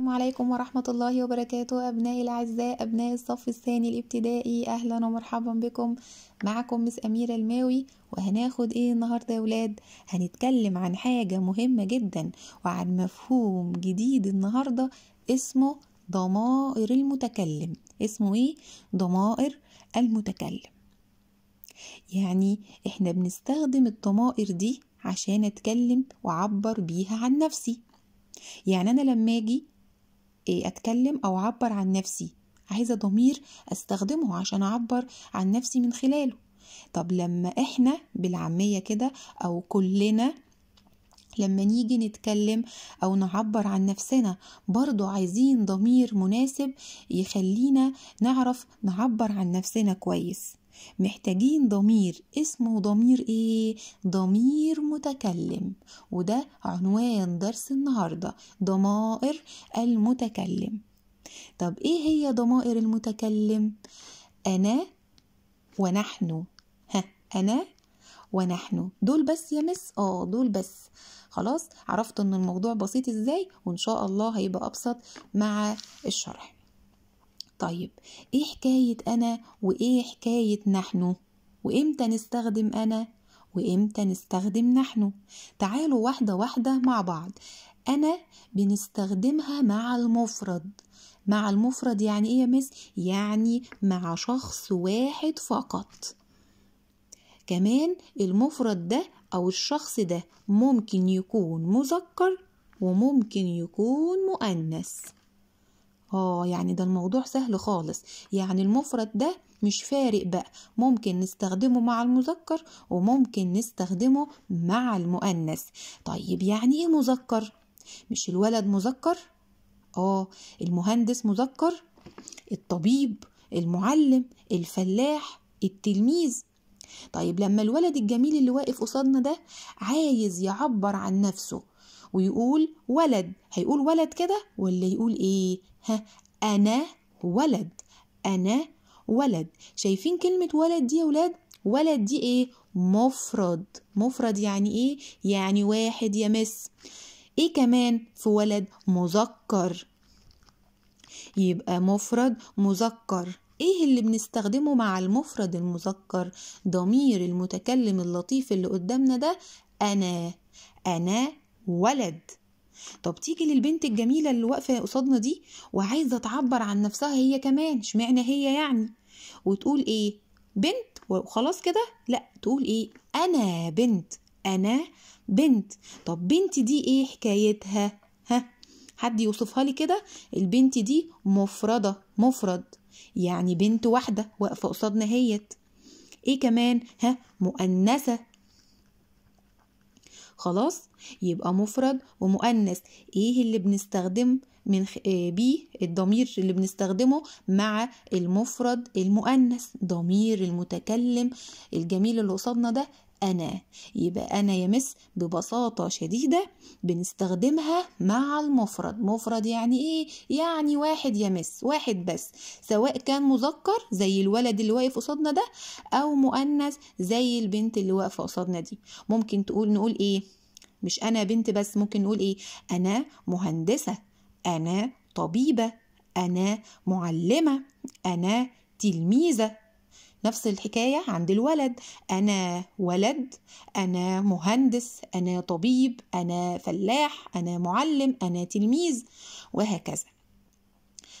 السلام عليكم ورحمة الله وبركاته أبنائي الأعزاء أبناء الصف الثاني الابتدائي أهلا ومرحبا بكم معكم مس أميرة الماوي وهناخد إيه النهاردة يا ولاد هنتكلم عن حاجة مهمة جدا وعن مفهوم جديد النهاردة اسمه ضمائر المتكلم اسمه إيه؟ ضمائر المتكلم يعني إحنا بنستخدم الضمائر دي عشان أتكلم وأعبر بيها عن نفسي يعني انا لما اجي إيه، أتكلم أو أعبر عن نفسي عايزة ضمير أستخدمه عشان أعبر عن نفسي من خلاله طب لما إحنا بالعامية كده أو كلنا لما نيجي نتكلم أو نعبر عن نفسنا برضو عايزين ضمير مناسب يخلينا نعرف نعبر عن نفسنا كويس محتاجين ضمير اسمه ضمير ايه ضمير متكلم وده عنوان درس النهارده ضمائر المتكلم طب ايه هي ضمائر المتكلم انا ونحن ها انا ونحن دول بس يا مس اه دول بس خلاص عرفت ان الموضوع بسيط ازاي وان شاء الله هيبقى ابسط مع الشرح طيب ايه حكاية انا وايه حكاية نحن وامتى نستخدم انا وامتى نستخدم نحن تعالوا واحدة واحدة مع بعض انا بنستخدمها مع المفرد مع المفرد يعني ايه يا مس يعني مع شخص واحد فقط كمان المفرد ده او الشخص ده ممكن يكون مذكر وممكن يكون مؤنث اه يعني ده الموضوع سهل خالص يعني المفرد ده مش فارق بقى ممكن نستخدمه مع المذكر وممكن نستخدمه مع المؤنث طيب يعني ايه مذكر مش الولد مذكر اه المهندس مذكر الطبيب المعلم الفلاح التلميذ طيب لما الولد الجميل اللي واقف قصادنا ده عايز يعبر عن نفسه ويقول ولد هيقول ولد كده ولا يقول ايه ها انا ولد انا ولد شايفين كلمه ولد دي يا ولاد ولد دي ايه مفرد مفرد يعني ايه يعني واحد يمس ايه كمان في ولد مذكر يبقى مفرد مذكر ايه اللي بنستخدمه مع المفرد المذكر ضمير المتكلم اللطيف اللي قدامنا ده انا انا ولد طب تيجي للبنت الجميلة اللي واقفة قصادنا دي وعايزة تعبر عن نفسها هي كمان اشمعنى هي يعني وتقول ايه بنت وخلاص كده لا تقول ايه انا بنت انا بنت طب بنت دي ايه حكايتها ها حد يوصفها لي كده البنت دي مفردة مفرد يعني بنت واحدة واقفة قصادنا هيت ايه كمان ها مؤنثة خلاص يبقى مفرد ومؤنث ايه اللي بنستخدم من خ... آه، بيه الضمير اللي بنستخدمه مع المفرد المؤنث ضمير المتكلم الجميل اللي قصادنا ده أنا يبقى أنا يمس ببساطة شديدة بنستخدمها مع المفرد مفرد يعني إيه؟ يعني واحد يمس واحد بس سواء كان مذكر زي الولد اللي واقف قصادنا ده أو مؤنث زي البنت اللي واقفة قصادنا دي ممكن تقول نقول إيه؟ مش أنا بنت بس ممكن نقول إيه؟ أنا مهندسة أنا طبيبة أنا معلمة أنا تلميذة نفس الحكاية عند الولد أنا ولد أنا مهندس أنا طبيب أنا فلاح أنا معلم أنا تلميذ وهكذا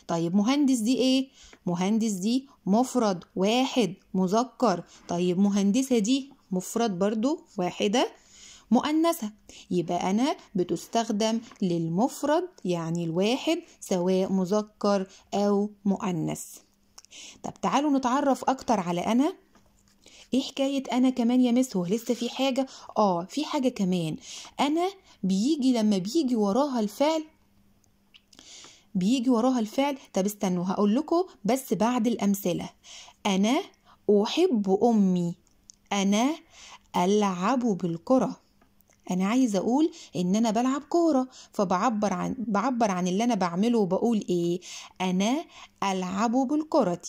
طيب مهندس دي ايه مهندس دي مفرد واحد مذكر طيب مهندسة دي مفرد برضو واحدة مؤنثة يبقى أنا بتستخدم للمفرد يعني الواحد سواء مذكر أو مؤنث طب تعالوا نتعرف اكتر على انا ايه حكايه انا كمان يا مس هو لسه في حاجه اه في حاجه كمان انا بيجي لما بيجي وراها الفعل بيجي وراها الفعل طب استنوا هقول لكم بس بعد الامثله انا احب امي انا العب بالكره انا عايزه اقول ان انا بلعب كوره فبعبر عن بعبر عن اللي انا بعمله وبقول ايه انا العب بالكره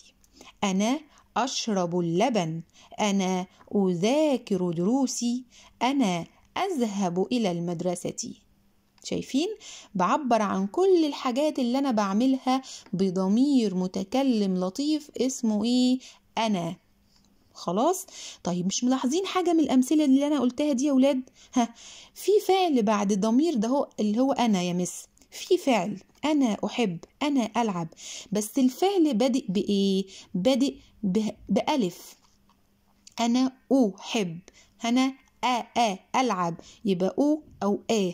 انا اشرب اللبن انا اذاكر دروسي انا اذهب الى المدرسه شايفين بعبر عن كل الحاجات اللي انا بعملها بضمير متكلم لطيف اسمه ايه انا خلاص طيب مش ملاحظين حاجة من الأمثلة اللي أنا قلتها دي يا ولاد ها في فعل بعد ضمير ده هو اللي هو أنا يا مس في فعل أنا أحب أنا ألعب بس الفعل بادئ بإيه بادئ بألف أنا أحب أنا آ آ ألعب يبقى أو أو آ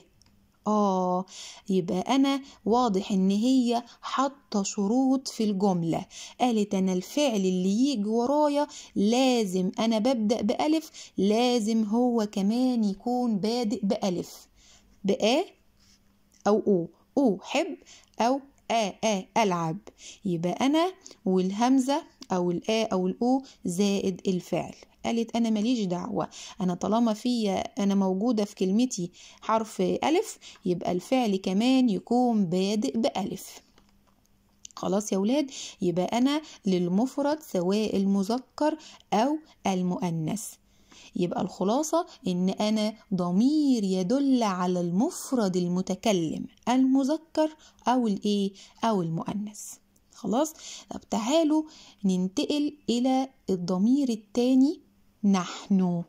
آه يبقى أنا واضح إن هي حاطة شروط في الجملة قالت أنا الفعل اللي يجي ورايا لازم أنا ببدأ بألف لازم هو كمان يكون بادئ بألف بآ أو أو أو حب أو آ آ ألعب يبقى أنا والهمزة أو الآ أو الأو زائد الفعل قالت أنا ماليش دعوة أنا طالما فيا أنا موجودة في كلمتي حرف ألف يبقى الفعل كمان يكون بادئ بألف خلاص يا ولاد يبقى أنا للمفرد سواء المذكر أو المؤنث يبقى الخلاصة إن أنا ضمير يدل على المفرد المتكلم المذكر أو الإيه أو المؤنث خلاص طب تعالوا ننتقل الى الضمير التاني نحن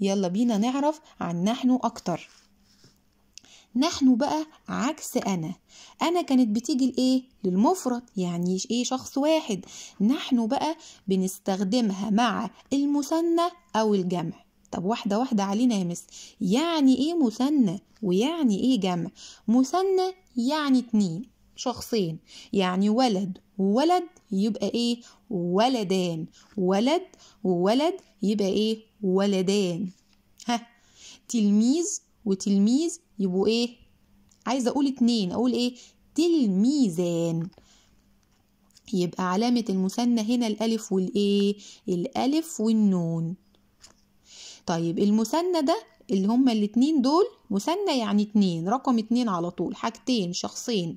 يلا بينا نعرف عن نحن اكتر نحن بقى عكس انا انا كانت بتيجي لايه للمفرد يعني ايه شخص واحد نحن بقى بنستخدمها مع المثنى او الجمع طب واحدة واحدة علينا يا مس يعني ايه مثنى ويعني ايه جمع مثنى يعني اتنين شخصين يعني ولد وولد يبقى ايه ولدان ولد وولد يبقى ايه ولدان ها تلميذ وتلميذ يبقوا ايه عايزه اقول اتنين اقول ايه تلميذان يبقى علامة المثنى هنا الألف والإيه؟ الألف والنون طيب المثنى ده اللي هما الاتنين دول مثنى يعني اتنين رقم اتنين على طول حاجتين شخصين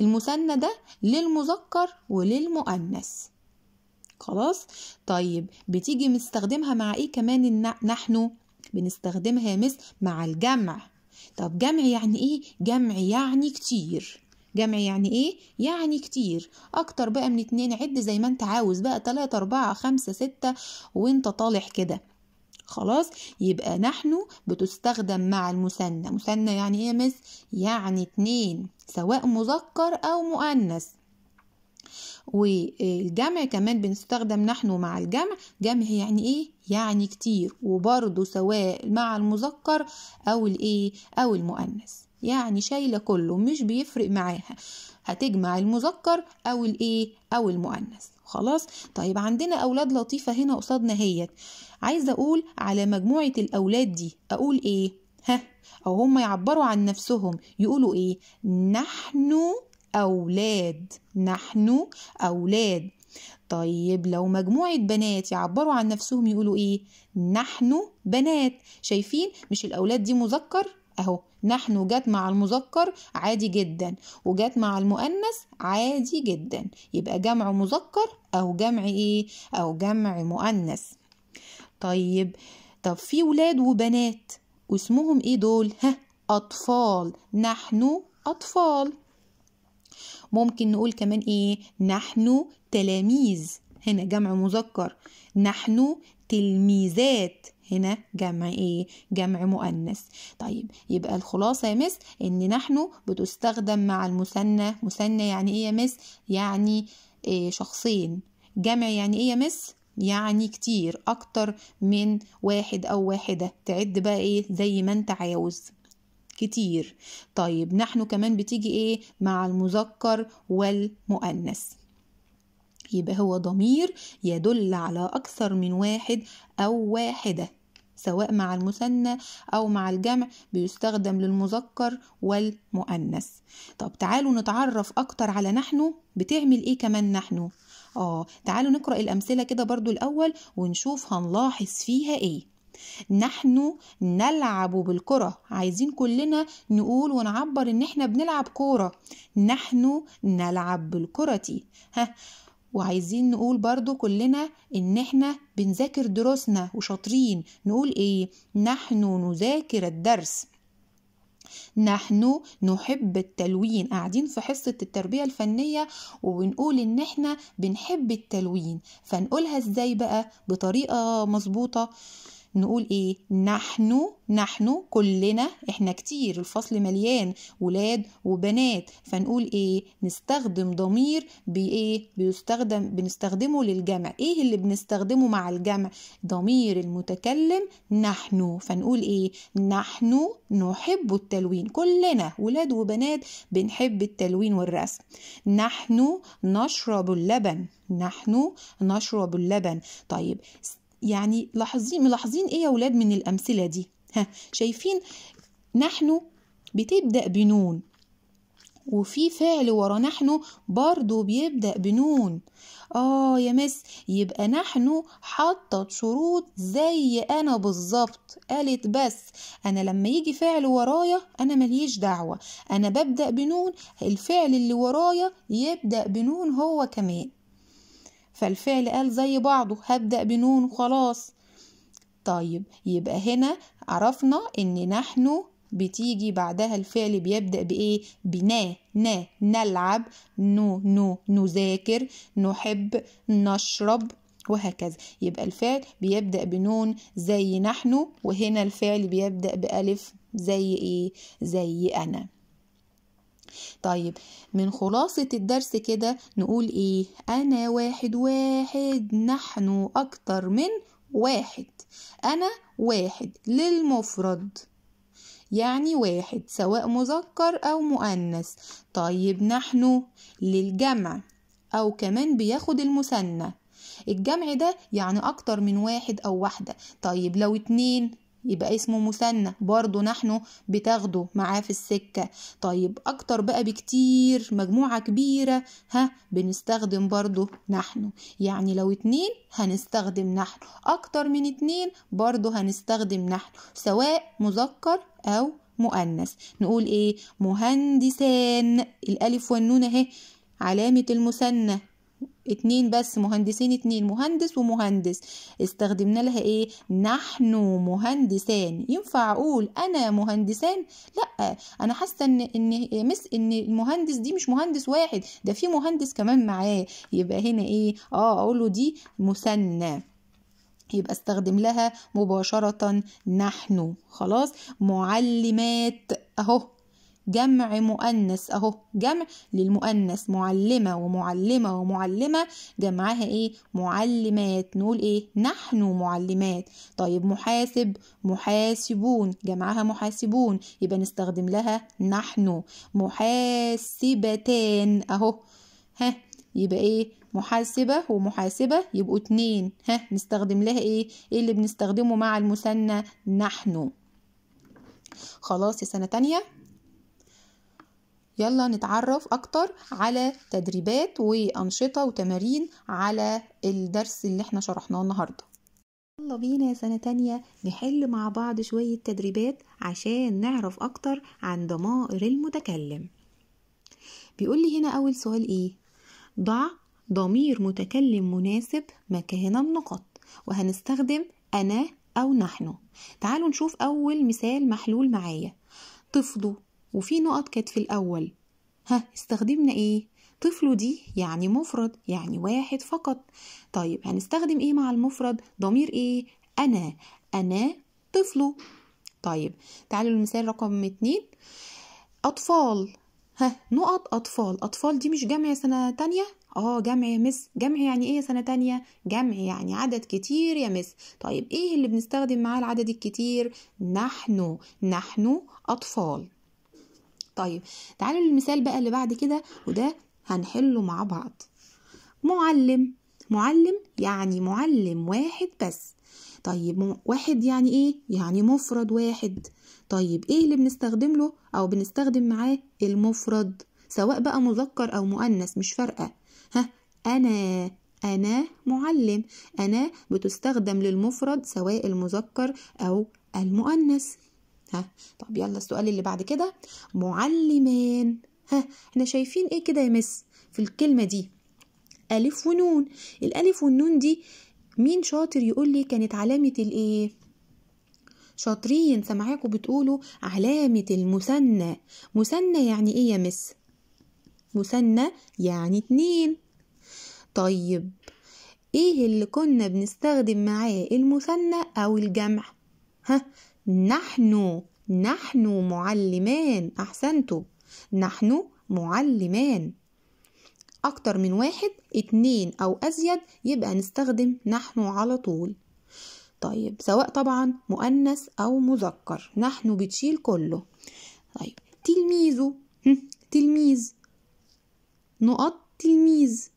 المثنى ده للمذكر وللمؤنث خلاص طيب بتيجي مستخدمها مع ايه كمان نحن بنستخدمها مثل مع الجمع طب جمع يعني ايه جمع يعني كتير جمع يعني ايه يعني كتير اكتر بقى من اتنين عد زي ما انت عاوز بقى تلاتة اربعة خمسة ستة وانت طالح كده خلاص يبقى نحن بتستخدم مع المثنى مثنى يعني ايه مس يعني اتنين سواء مذكر او مؤنث والجمع كمان بنستخدم نحن مع الجمع جمع يعني ايه يعني كتير وبرضه سواء مع المذكر او الايه او المؤنث يعني شايله كله مش بيفرق معاها هتجمع المذكر او الايه او المؤنث خلاص طيب عندنا اولاد لطيفه هنا قصادنا اهيت عايزه اقول على مجموعه الاولاد دي اقول ايه ها او هم يعبروا عن نفسهم يقولوا ايه نحن اولاد نحن اولاد طيب لو مجموعة بنات يعبروا عن نفسهم يقولوا ايه نحن بنات شايفين مش الاولاد دي مذكر اهو نحن جت مع المذكر عادي جدا وجت مع المؤنث عادي جدا يبقى جمع مذكر أو جمع إيه أو جمع مؤنث طيب طب في ولاد وبنات واسمهم إيه دول ها أطفال نحن أطفال ممكن نقول كمان إيه نحن تلاميذ هنا جمع مذكر نحن تلميذات هنا جمع ايه جمع مؤنث طيب يبقى الخلاصه يا مس ان نحن بتستخدم مع المثنى مثنى يعني ايه يا مس يعني إيه شخصين جمع يعني ايه يا مس يعني كتير اكتر من واحد او واحده تعد بقى ايه زي ما انت عاوز كتير طيب نحن كمان بتيجي ايه مع المذكر والمؤنث يبقى هو ضمير يدل على أكثر من واحد أو واحدة سواء مع المثنى أو مع الجمع بيستخدم للمذكر والمؤنث طب تعالوا نتعرف أكتر على نحن بتعمل إيه كمان نحن آه تعالوا نقرأ الأمثلة كده برضو الأول ونشوف هنلاحظ فيها إيه نحن نلعب بالكرة عايزين كلنا نقول ونعبر ان احنا بنلعب كورة نحن نلعب بالكرة ها وعايزين نقول برضو كلنا ان احنا بنذاكر دروسنا وشاطرين نقول ايه نحن نذاكر الدرس نحن نحب التلوين قاعدين في حصة التربية الفنية وبنقول ان احنا بنحب التلوين فنقولها ازاي بقى بطريقة مظبوطة نقول ايه نحن نحن كلنا احنا كتير الفصل مليان ولاد وبنات فنقول ايه نستخدم ضمير بايه بيستخدم بنستخدمه للجمع ايه اللي بنستخدمه مع الجمع ضمير المتكلم نحن فنقول ايه نحن نحب التلوين كلنا ولاد وبنات بنحب التلوين والرسم نحن نشرب اللبن نحن نشرب اللبن طيب يعني لاحظين ملاحظين ايه يا ولاد من الامثله دي ها شايفين نحن بتبدا بنون وفي فعل ورا نحن برضو بيبدأ بنون آه يا مس يبقى نحن حطت شروط زي أنا بالظبط قالت بس أنا لما يجي فعل ورايا أنا مليش دعوة أنا ببدأ بنون الفعل اللي ورايا يبدأ بنون هو كمان فالفعل قال زي بعضه هبدأ بنون وخلاص طيب يبقى هنا عرفنا ان نحن بتيجي بعدها الفعل بيبدأ بإيه؟ بنا نا نلعب نو نو نذاكر نحب نشرب وهكذا يبقى الفعل بيبدأ بنون زي نحن وهنا الفعل بيبدأ بألف زي إيه؟ زي أنا طيب من خلاصة الدرس كده نقول ايه انا واحد واحد نحن اكتر من واحد انا واحد للمفرد يعني واحد سواء مذكر او مؤنث طيب نحن للجمع او كمان بياخد المثنى الجمع ده يعني اكتر من واحد او واحدة طيب لو اتنين يبقى اسمه مثنى برضو نحن بتاخده معاه في السكة طيب أكتر بقى بكتير مجموعة كبيرة ها بنستخدم برضو نحن يعني لو اتنين هنستخدم نحن أكتر من اتنين برضو هنستخدم نحن سواء مذكر أو مؤنث نقول ايه مهندسان الالف والنون اهي علامه المثنى اتنين بس مهندسين اتنين مهندس ومهندس استخدمنا لها ايه نحن مهندسان ينفع اقول انا مهندسان لا انا حاسه ان ان مس ان المهندس دي مش مهندس واحد ده في مهندس كمان معاه يبقى هنا ايه اه اقول له دي مثنى يبقى استخدم لها مباشرة نحن خلاص معلمات اهو جمع مؤنث اهو جمع للمؤنث معلمة ومعلمة ومعلمة جمعها ايه معلمات نقول ايه نحن معلمات طيب محاسب محاسبون جمعها محاسبون يبقى نستخدم لها نحن محاسبتان اهو ها يبقى ايه محاسبة ومحاسبة يبقوا اتنين ها نستخدم لها ايه ايه اللي بنستخدمه مع المثنى نحن خلاص يا سنة تانية يلا نتعرف اكتر على تدريبات وانشطه وتمارين على الدرس اللي احنا شرحناه النهارده يلا بينا يا سنة تانية نحل مع بعض شوية تدريبات عشان نعرف أكتر عن ضمائر المتكلم بيقول لي هنا أول سؤال إيه؟ ضع ضمير متكلم مناسب مكان النقط وهنستخدم أنا أو نحن تعالوا نشوف أول مثال محلول معايا تفضوا وفي نقط كانت في الأول ها استخدمنا إيه؟ طفل دي يعني مفرد يعني واحد فقط طيب هنستخدم إيه مع المفرد؟ ضمير إيه؟ أنا أنا طفله طيب تعالوا للمثال رقم اتنين أطفال ها نقط أطفال أطفال دي مش جمع سنة تانية اه جمع يا مس جمع يعني ايه سنة تانية جمع يعني عدد كتير يا مس طيب ايه اللي بنستخدم معاه العدد الكتير نحن نحن أطفال طيب تعالوا للمثال بقى اللي بعد كده وده هنحله مع بعض معلم معلم يعني معلم واحد بس طيب واحد يعني ايه يعني مفرد واحد طيب ايه اللي بنستخدم له او بنستخدم معاه المفرد سواء بقى مذكر او مؤنث مش فارقه ها انا انا معلم انا بتستخدم للمفرد سواء المذكر او المؤنث ها طب يلا السؤال اللي بعد كده معلمان ها احنا شايفين ايه كده يا مس في الكلمه دي الف ونون الالف والنون دي مين شاطر يقول لي كانت علامه الايه شاطرين سامعاكم بتقولوا علامه المثنى مثنى يعني ايه يا مس مثنى يعني اتنين طيب ايه اللي كنا بنستخدم معاه المثنى او الجمع ها نحن نحن معلمان أحسنتم نحن معلمان أكتر من واحد اتنين أو أزيد يبقى نستخدم نحن على طول طيب سواء طبعا مؤنث أو مذكر نحن بتشيل كله طيب تلميذه تلميذ نقط تلميذ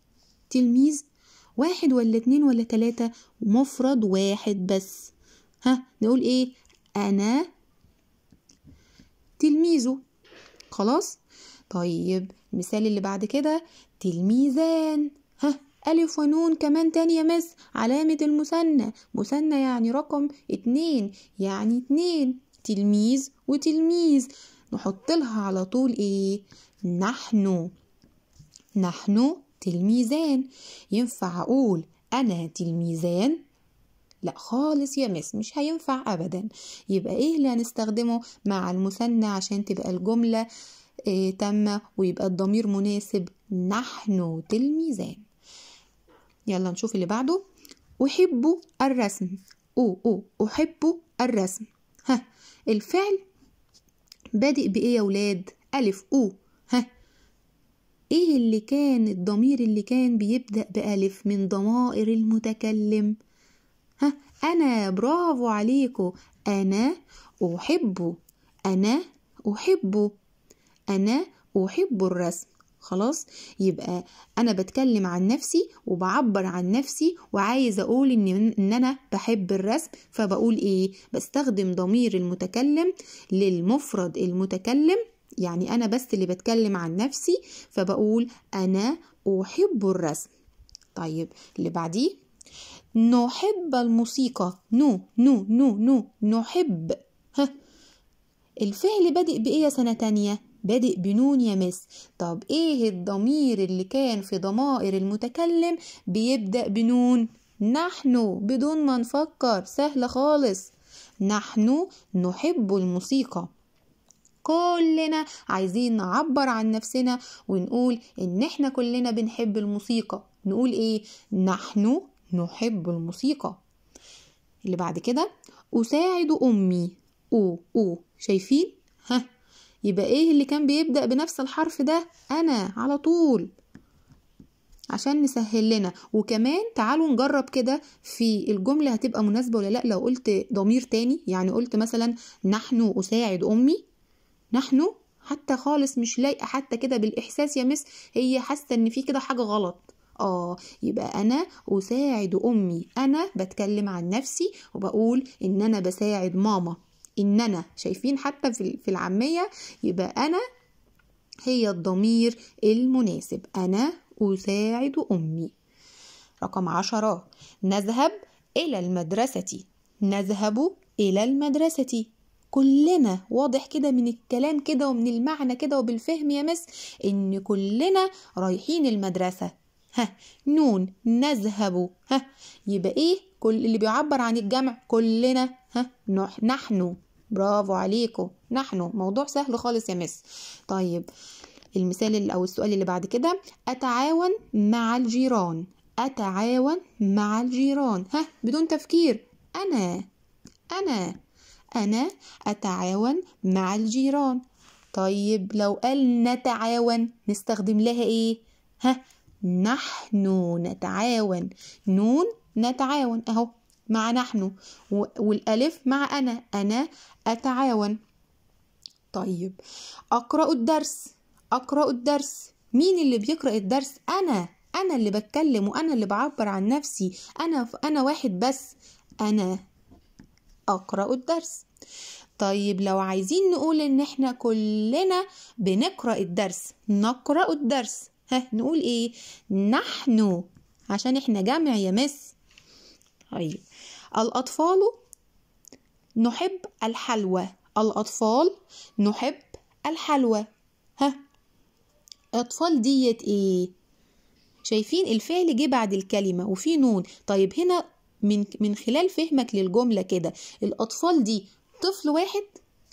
تلميذ واحد ولا اتنين ولا تلاتة مفرد واحد بس ها نقول ايه أنا تلميذه خلاص طيب المثال اللي بعد كده تلميذان ها ألف ونون كمان تاني يا مس علامة المثنى مثنى يعني رقم اتنين يعني اتنين تلميذ وتلميذ نحط لها على طول ايه نحن نحن تلميذان ينفع اقول انا تلميذان لا خالص يا مس مش هينفع أبدا يبقى إيه اللي هنستخدمه مع المثنى عشان تبقى الجملة إيه تامة ويبقى الضمير مناسب نحن تلميذان يلا نشوف اللي بعده أحب الرسم أو أو أحب الرسم ها الفعل بادئ بإيه يا ولاد ألف أو ها ايه اللي كان الضمير اللي كان بيبدأ بألف من ضمائر المتكلم أنا برافو عليكو أنا أحب أنا أحب أنا أحب الرسم خلاص يبقى أنا بتكلم عن نفسي وبعبر عن نفسي وعايز أقول إن, إن أنا بحب الرسم فبقول إيه بستخدم ضمير المتكلم للمفرد المتكلم يعني أنا بس اللي بتكلم عن نفسي فبقول أنا أحب الرسم طيب اللي بعديه نحب الموسيقى نو نو نو نو نحب ها الفعل بادئ بإيه يا سنة تانية؟ بادئ بنون يا مس طب إيه الضمير اللي كان في ضمائر المتكلم بيبدأ بنون نحن بدون ما نفكر سهلة خالص نحن نحب الموسيقى كلنا عايزين نعبر عن نفسنا ونقول ان احنا كلنا بنحب الموسيقى نقول ايه نحن نحب الموسيقى اللي بعد كده أساعد أمي أو أو شايفين ها يبقى إيه اللي كان بيبدأ بنفس الحرف ده أنا على طول عشان نسهل لنا وكمان تعالوا نجرب كده في الجملة هتبقى مناسبة ولا لأ لو قلت ضمير تاني يعني قلت مثلا نحن أساعد أمي نحن حتى خالص مش لايقة حتى كده بالإحساس يا مس هي حاسة إن في كده حاجة غلط اه يبقى انا اساعد امي انا بتكلم عن نفسي وبقول ان انا بساعد ماما ان انا شايفين حتى في العاميه يبقى انا هي الضمير المناسب انا اساعد امي رقم عشرة نذهب إلى المدرسة نذهب إلى المدرسة كلنا واضح كده من الكلام كده ومن المعنى كده وبالفهم يا مس إن كلنا رايحين المدرسة ها نون نذهب ها يبقى ايه كل اللي بيعبر عن الجمع كلنا ها نحن برافو عليكم نحن موضوع سهل خالص يا مس طيب المثال او السؤال اللي بعد كده اتعاون مع الجيران اتعاون مع الجيران ها بدون تفكير انا انا انا اتعاون مع الجيران طيب لو قال نتعاون نستخدم لها ايه ها نحن نتعاون نون نتعاون اهو مع نحن والالف مع انا انا اتعاون طيب اقرا الدرس اقرا الدرس مين اللي بيقرا الدرس انا انا اللي بتكلم وانا اللي بعبر عن نفسي انا انا واحد بس انا اقرا الدرس طيب لو عايزين نقول ان احنا كلنا بنقرا الدرس نقرا الدرس ها نقول ايه نحن عشان احنا جمع يا مس طيب الاطفال نحب الحلوى الاطفال نحب الحلوى ها اطفال ديت ايه شايفين الفعل جه بعد الكلمه وفي نون طيب هنا من من خلال فهمك للجمله كده الاطفال دي طفل واحد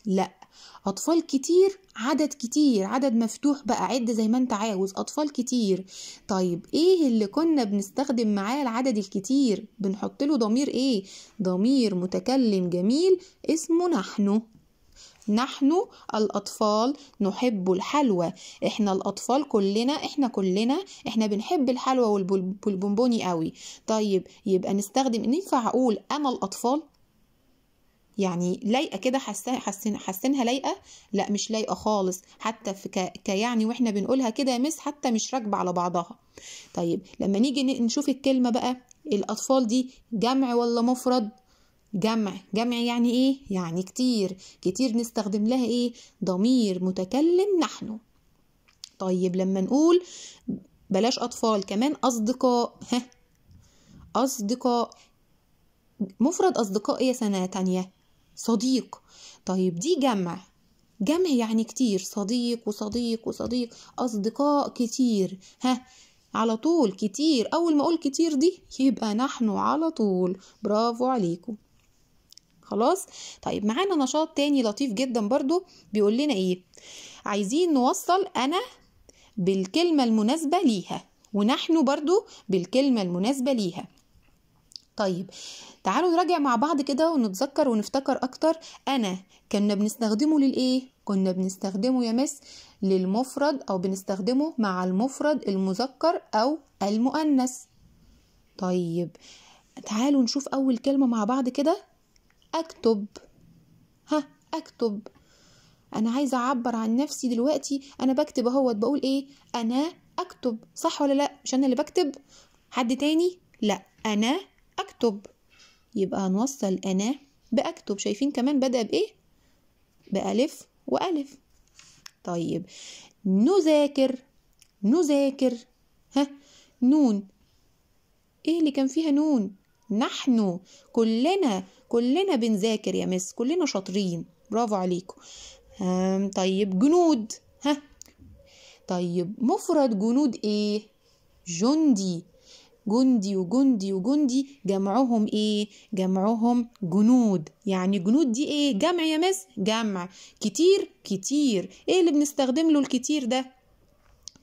لا أطفال كتير عدد كتير عدد مفتوح بقى عد زي ما انت عاوز أطفال كتير طيب إيه اللي كنا بنستخدم معاه العدد الكتير بنحط له ضمير إيه ضمير متكلم جميل اسمه نحن نحن الأطفال نحب الحلوى إحنا الأطفال كلنا إحنا كلنا إحنا بنحب الحلوى والبونبوني قوي طيب يبقى نستخدم ينفع أقول أنا الأطفال يعني لايقه كده حاسين حاسينها لايقه لا مش لايقه خالص حتى في كيعني ك... واحنا بنقولها كده مس حتى مش راكبه على بعضها طيب لما نيجي نشوف الكلمه بقى الاطفال دي جمع ولا مفرد جمع جمع يعني ايه يعني كتير كتير نستخدم لها ايه ضمير متكلم نحن طيب لما نقول بلاش اطفال كمان اصدقاء ها اصدقاء مفرد اصدقاء إيه يا سنه تانية صديق طيب دي جمع جمع يعني كتير صديق وصديق وصديق أصدقاء كتير ها على طول كتير أول ما أقول كتير دي يبقى نحن على طول برافو عليكم خلاص طيب معانا نشاط تاني لطيف جدا برضو بيقول لنا ايه عايزين نوصل انا بالكلمة المناسبة ليها ونحن برضو بالكلمة المناسبة ليها طيب تعالوا نراجع مع بعض كده ونتذكر ونفتكر اكتر انا كنا بنستخدمه للايه كنا بنستخدمه يا مس للمفرد او بنستخدمه مع المفرد المذكر او المؤنث طيب تعالوا نشوف اول كلمه مع بعض كده اكتب ها اكتب انا عايزه اعبر عن نفسي دلوقتي انا بكتب اهوت بقول ايه انا اكتب صح ولا لا مش انا اللي بكتب حد تاني لا انا أكتب يبقى هنوصل أنا بأكتب شايفين كمان بدأ بإيه؟ بألف وألف طيب نذاكر نذاكر ها نون إيه اللي كان فيها نون؟ نحن كلنا كلنا بنذاكر يا مس كلنا شاطرين برافو عليكم طيب جنود ها طيب مفرد جنود ايه جندي جندي وجندي وجندي جمعهم ايه جمعهم جنود يعني جنود دي ايه جمع يا مس جمع كتير كتير ايه اللي بنستخدم له الكتير ده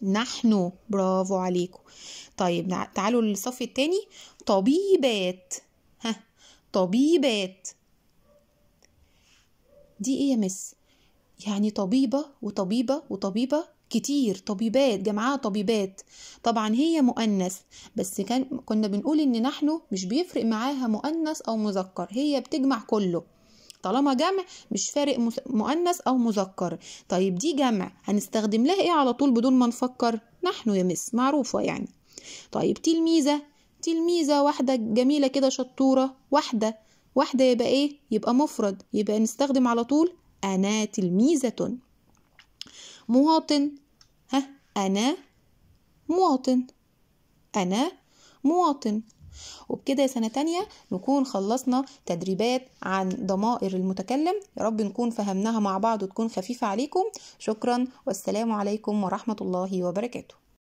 نحن برافو عليكم طيب تعالوا للصف التاني طبيبات ها طبيبات دي ايه يا مس يعني طبيبة وطبيبة وطبيبة كتير طبيبات جماعة طبيبات طبعا هي مؤنث بس كان كنا بنقول ان نحن مش بيفرق معاها مؤنث او مذكر هي بتجمع كله طالما جمع مش فارق مؤنث او مذكر طيب دي جمع هنستخدم لها ايه على طول بدون ما نفكر نحن يا مس معروفه يعني طيب تلميذه تلميذه واحده جميله كده شطوره واحده واحده يبقى ايه يبقى مفرد يبقى نستخدم على طول انا تلميذه مواطن أنا مواطن أنا مواطن وبكده سنة تانية نكون خلصنا تدريبات عن ضمائر المتكلم يا رب نكون فهمناها مع بعض وتكون خفيفة عليكم شكرا والسلام عليكم ورحمة الله وبركاته